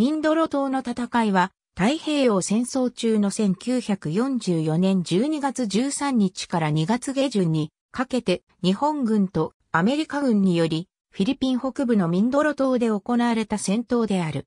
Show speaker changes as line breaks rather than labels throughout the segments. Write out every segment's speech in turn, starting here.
ミンドロ島の戦いは、太平洋戦争中の1944年12月13日から2月下旬にかけて日本軍とアメリカ軍によりフィリピン北部のミンドロ島で行われた戦闘である。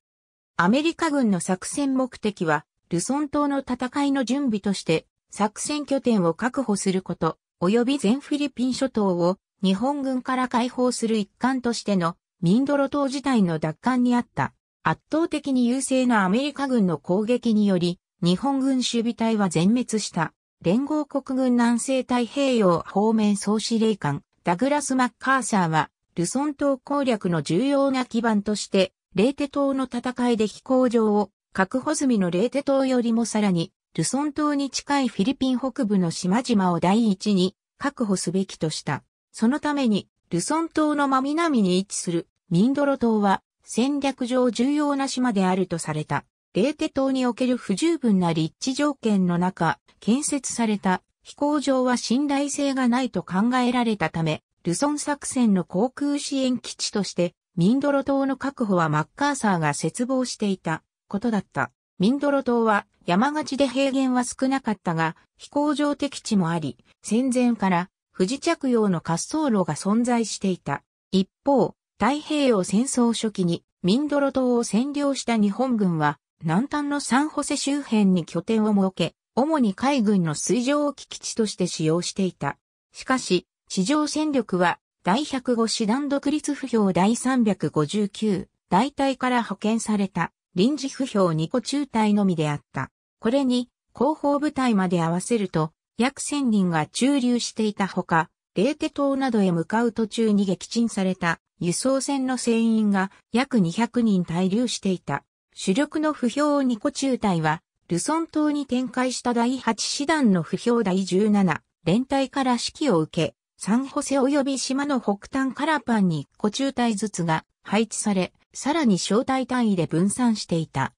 アメリカ軍の作戦目的はルソン島の戦いの準備として作戦拠点を確保すること、及び全フィリピン諸島を日本軍から解放する一環としてのミンドロ島自体の奪還にあった。圧倒的に優勢なアメリカ軍の攻撃により、日本軍守備隊は全滅した。連合国軍南西太平洋方面総司令官、ダグラス・マッカーサーは、ルソン島攻略の重要な基盤として、レーテ島の戦いで飛行場を、確保済みのレーテ島よりもさらに、ルソン島に近いフィリピン北部の島々を第一に確保すべきとした。そのために、ルソン島の真南に位置するミンドロ島は戦略上重要な島であるとされた、レーテ島における不十分な立地条件の中、建設された飛行場は信頼性がないと考えられたため、ルソン作戦の航空支援基地として、ミンドロ島の確保はマッカーサーが切望していたことだった。ミンドロ島は山勝ちで平原は少なかったが、飛行場敵地もあり、戦前から不時着用の滑走路が存在していた。一方、太平洋戦争初期にミンドロ島を占領した日本軍は南端のサンホセ周辺に拠点を設け、主に海軍の水上を基地として使用していた。しかし、地上戦力は第105師団独立不評第359大隊から派遣された臨時不評2個中隊のみであった。これに広報部隊まで合わせると約1000人が駐留していたほか、レーテ島などへ向かう途中に撃沈された輸送船の船員が約200人滞留していた。主力の不評2個中隊は、ルソン島に展開した第8師団の不評第17連隊から指揮を受け、サンホセ及び島の北端カラパンに1個中隊ずつが配置され、さらに小隊単位で分散していた。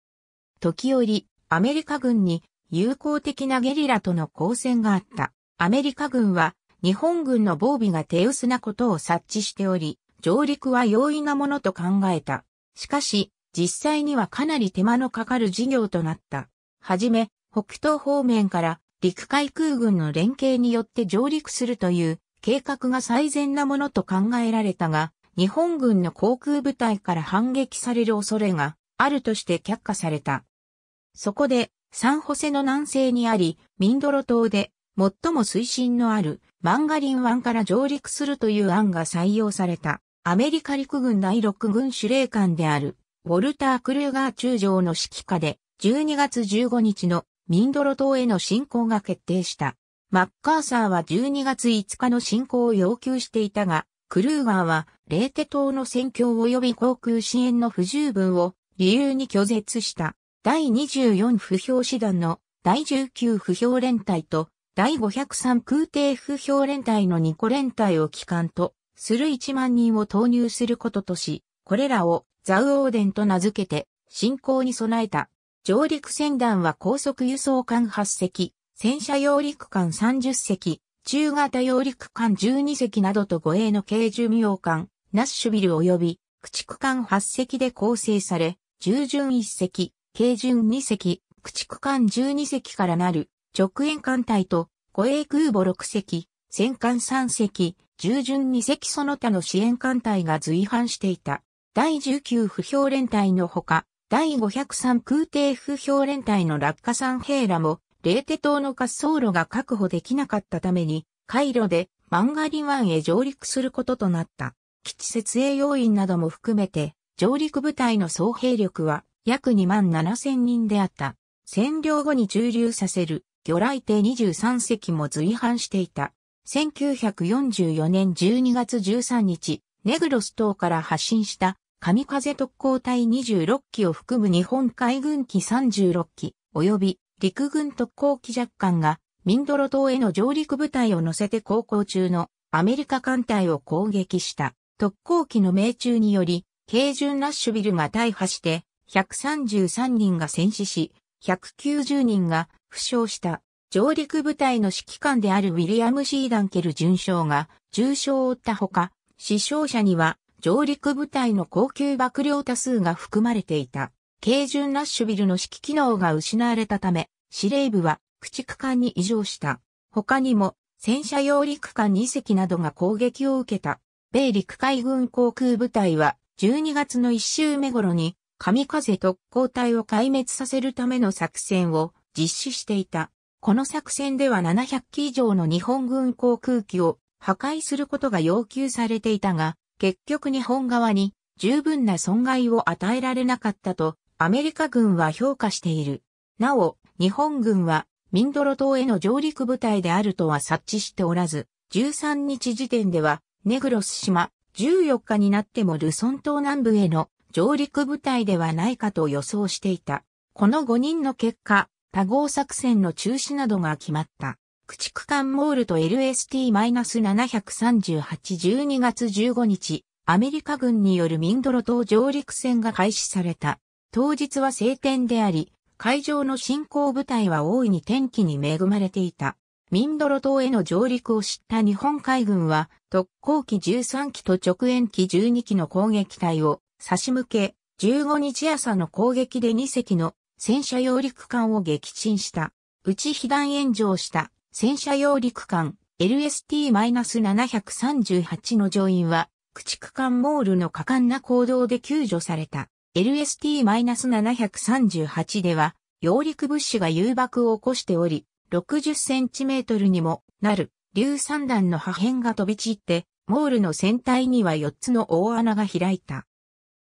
時折、アメリカ軍に友好的なゲリラとの交戦があった。アメリカ軍は日本軍の防備が手薄なことを察知しており、上陸は容易なものと考えた。しかし、実際にはかなり手間のかかる事業となった。はじめ、北東方面から陸海空軍の連携によって上陸するという計画が最善なものと考えられたが、日本軍の航空部隊から反撃される恐れがあるとして却下された。そこで、サンホセの南西にあり、ミンドロ島で最も水深のあるマンガリン湾から上陸するという案が採用された、アメリカ陸軍第6軍司令官である、ウォルター・クルーガー中将の指揮下で、12月15日のミンドロ島への侵攻が決定した。マッカーサーは12月5日の侵攻を要求していたが、クルーガーは、レーテ島の戦況及び航空支援の不十分を理由に拒絶した。第24不評師団の第19不評連隊と第503空挺不評連隊の2個連隊を機関とする1万人を投入することとし、これらをザウオーデンと名付けて進行に備えた。上陸船団は高速輸送艦8隻、戦車揚陸艦30隻、中型揚陸艦12隻などと護衛の軽巡洋艦、ナッシュビル及び駆逐艦8隻で構成され、従順1隻、軽巡2隻、駆逐艦12隻からなる直縁艦隊と護衛空母6隻、戦艦3隻、従順2隻その他の支援艦隊が随伴していた。第19不評連隊のほか、第503空挺不評連隊の落下山兵らも、冷手島の滑走路が確保できなかったために、回路でマンガリ湾へ上陸することとなった。基地設営要員なども含めて、上陸部隊の総兵力は約2万7千人であった。占領後に駐留させる魚雷艇23隻も随伴していた。1944年12月13日、ネグロス島から発進した神風特攻隊26機を含む日本海軍機36機、及び陸軍特攻機弱艦がミンドロ島への上陸部隊を乗せて航行中のアメリカ艦隊を攻撃した。特攻機の命中により、軽巡ラッシュビルが大破して、133人が戦死し、190人が負傷した上陸部隊の指揮官であるウィリアム・シーダンケル准将が重傷を負ったほか、死傷者には上陸部隊の高級幕僚多数が含まれていた。軽巡ラッシュビルの指揮機能が失われたため、司令部は駆逐艦に異常した。他にも戦車用陸艦2隻などが攻撃を受けた。米陸海軍航空部隊は12月の1週目頃に神風特攻隊を壊滅させるための作戦を実施していた。この作戦では700機以上の日本軍航空機を破壊することが要求されていたが、結局日本側に十分な損害を与えられなかったとアメリカ軍は評価している。なお、日本軍はミンドロ島への上陸部隊であるとは察知しておらず、13日時点ではネグロス島、14日になってもルソン島南部への上陸部隊ではないかと予想していた。この5人の結果、多合作戦の中止などが決まった。駆逐艦モールと LST-73812 月15日、アメリカ軍によるミンドロ島上陸戦が開始された。当日は晴天であり、海上の進行部隊は大いに天気に恵まれていた。ミンドロ島への上陸を知った日本海軍は、特攻機13機と直縁機12機の攻撃隊を差し向け、15日朝の攻撃で2隻の戦車揚陸艦を撃沈した。内被弾炎上した戦車揚陸艦 LST-738 の乗員は駆逐艦モールの果敢な行動で救助された。LST-738 では、揚陸物資が誘爆を起こしており、60センチメートルにもなる硫酸弾の破片が飛び散って、モールの船体には4つの大穴が開いた。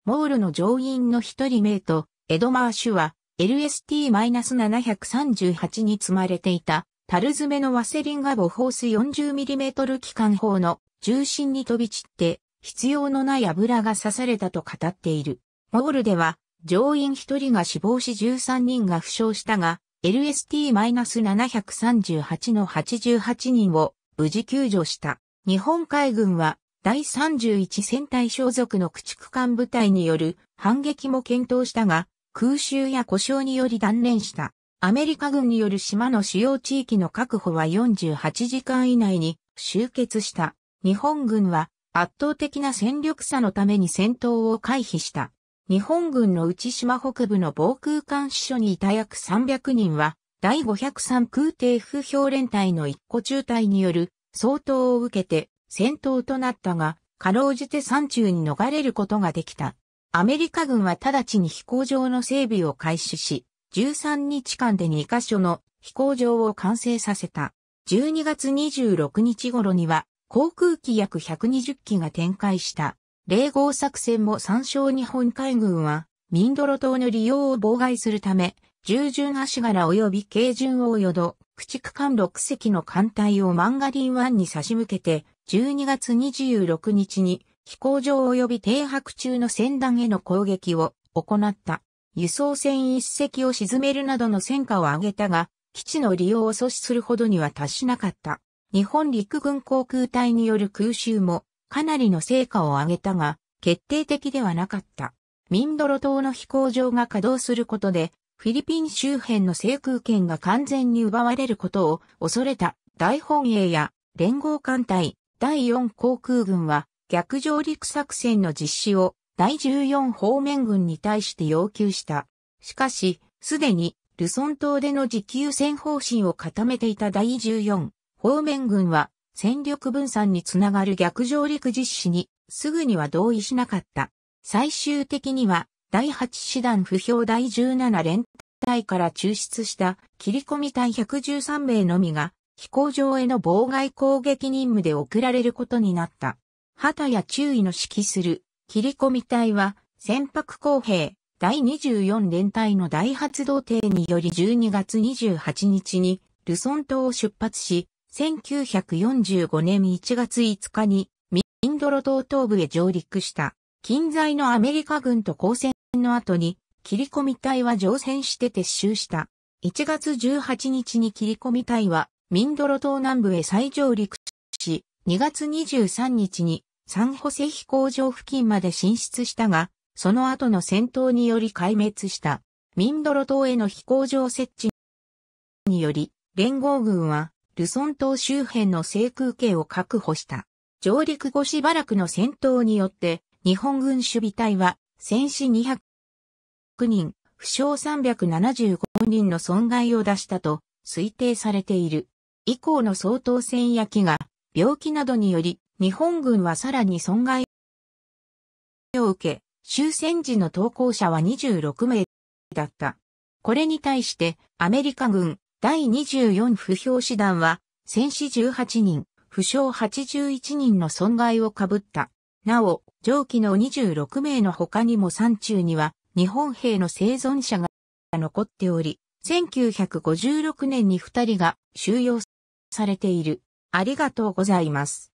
モールの乗員の1人名と、エドマーシュは、LST-738 に積まれていた、樽詰めのワセリンがボホース 40mm 機関砲の重心に飛び散って、必要のない油が刺されたと語っている。モールでは、乗員1人が死亡し13人が負傷したが、LST-738 の88人を無事救助した。日本海軍は、第31戦隊小属の駆逐艦部隊による反撃も検討したが、空襲や故障により断念した。アメリカ軍による島の主要地域の確保は48時間以内に集結した。日本軍は圧倒的な戦力差のために戦闘を回避した。日本軍の内島北部の防空監視所にいた約300人は、第503空挺不評連隊の一個中隊による相当を受けて戦闘となったが、かろうじて山中に逃れることができた。アメリカ軍は直ちに飛行場の整備を開始し、13日間で2カ所の飛行場を完成させた。12月26日頃には航空機約120機が展開した。0号作戦も参照日本海軍はミンドロ島の利用を妨害するため、従順足柄及び軽順大淀、駆逐艦6隻の艦隊をマンガリン湾に差し向けて、12月26日に飛行場及び停泊中の船団への攻撃を行った。輸送船一隻を沈めるなどの戦果を上げたが、基地の利用を阻止するほどには達しなかった。日本陸軍航空隊による空襲もかなりの成果を上げたが、決定的ではなかった。ミンドロ島の飛行場が稼働することで、フィリピン周辺の制空権が完全に奪われることを恐れた大本営や連合艦隊第4航空軍は逆上陸作戦の実施を第14方面軍に対して要求した。しかし、すでにルソン島での持久戦方針を固めていた第14方面軍は戦力分散につながる逆上陸実施にすぐには同意しなかった。最終的には第8師団不評第17連隊から抽出した切り込み隊113名のみが飛行場への妨害攻撃任務で送られることになった。旗や注意の指揮する、切り込み隊は、船舶公兵、第24連隊の大発動艇により12月28日に、ルソン島を出発し、1945年1月5日に、ミンドロ島東部へ上陸した、近在のアメリカ軍と交戦の後に、切り込み隊は乗船して撤収した。1月18日に切り込み隊は、ミンドロ島南部へ再上陸し、2月23日にサンホセ飛行場付近まで進出したが、その後の戦闘により壊滅した、ミンドロ島への飛行場設置により、連合軍は、ルソン島周辺の制空権を確保した。上陸後しばらくの戦闘によって、日本軍守備隊は、戦死200人、負傷375人の損害を出したと推定されている。以降の総統戦焼が病気などにより日本軍はさらに損害を受け、終戦時の投降者は26名だった。これに対してアメリカ軍第24不評師団は戦死18人、負傷81人の損害を被った。なお、上記の26名の他にも山中には日本兵の生存者が残っており、1956年に2人が収容されている。ありがとうございます。